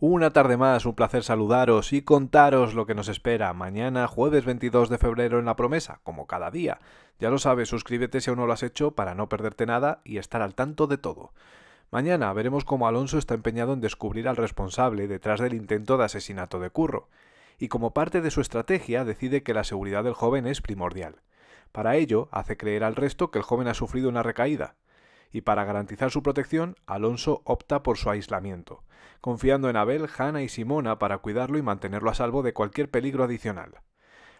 Una tarde más, un placer saludaros y contaros lo que nos espera mañana, jueves 22 de febrero en La Promesa, como cada día. Ya lo sabes, suscríbete si aún no lo has hecho para no perderte nada y estar al tanto de todo. Mañana veremos cómo Alonso está empeñado en descubrir al responsable detrás del intento de asesinato de Curro, y como parte de su estrategia decide que la seguridad del joven es primordial. Para ello, hace creer al resto que el joven ha sufrido una recaída, y para garantizar su protección, Alonso opta por su aislamiento, confiando en Abel, Hanna y Simona para cuidarlo y mantenerlo a salvo de cualquier peligro adicional.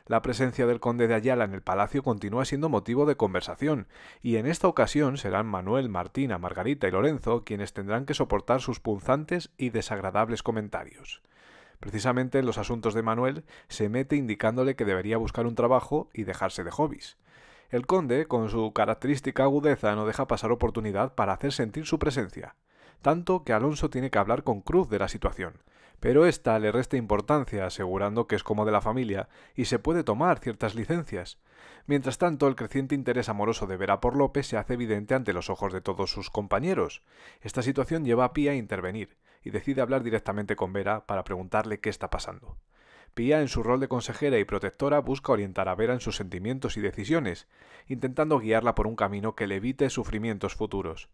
La presencia del conde de Ayala en el palacio continúa siendo motivo de conversación, y en esta ocasión serán Manuel, Martina, Margarita y Lorenzo quienes tendrán que soportar sus punzantes y desagradables comentarios. Precisamente en los asuntos de Manuel se mete indicándole que debería buscar un trabajo y dejarse de hobbies. El conde, con su característica agudeza, no deja pasar oportunidad para hacer sentir su presencia, tanto que Alonso tiene que hablar con Cruz de la situación, pero ésta le resta importancia asegurando que es como de la familia y se puede tomar ciertas licencias. Mientras tanto, el creciente interés amoroso de Vera por López se hace evidente ante los ojos de todos sus compañeros. Esta situación lleva a Pía a intervenir, y decide hablar directamente con Vera para preguntarle qué está pasando. Pía, en su rol de consejera y protectora, busca orientar a Vera en sus sentimientos y decisiones, intentando guiarla por un camino que le evite sufrimientos futuros.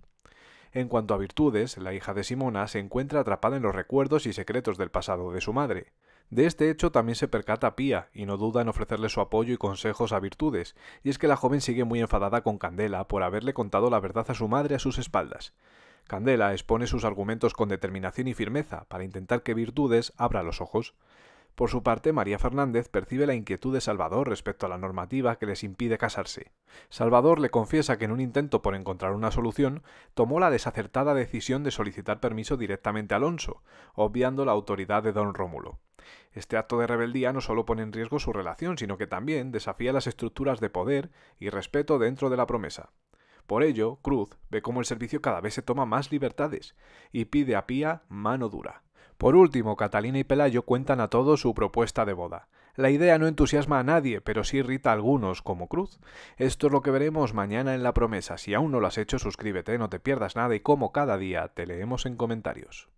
En cuanto a virtudes, la hija de Simona se encuentra atrapada en los recuerdos y secretos del pasado de su madre. De este hecho también se percata Pía y no duda en ofrecerle su apoyo y consejos a Virtudes, y es que la joven sigue muy enfadada con Candela por haberle contado la verdad a su madre a sus espaldas. Candela expone sus argumentos con determinación y firmeza para intentar que Virtudes abra los ojos. Por su parte, María Fernández percibe la inquietud de Salvador respecto a la normativa que les impide casarse. Salvador le confiesa que en un intento por encontrar una solución, tomó la desacertada decisión de solicitar permiso directamente a Alonso, obviando la autoridad de don Rómulo. Este acto de rebeldía no solo pone en riesgo su relación, sino que también desafía las estructuras de poder y respeto dentro de la promesa. Por ello, Cruz ve cómo el servicio cada vez se toma más libertades y pide a Pía mano dura. Por último, Catalina y Pelayo cuentan a todos su propuesta de boda. La idea no entusiasma a nadie, pero sí irrita a algunos, como Cruz. Esto es lo que veremos mañana en La Promesa. Si aún no lo has hecho, suscríbete, no te pierdas nada y como cada día, te leemos en comentarios.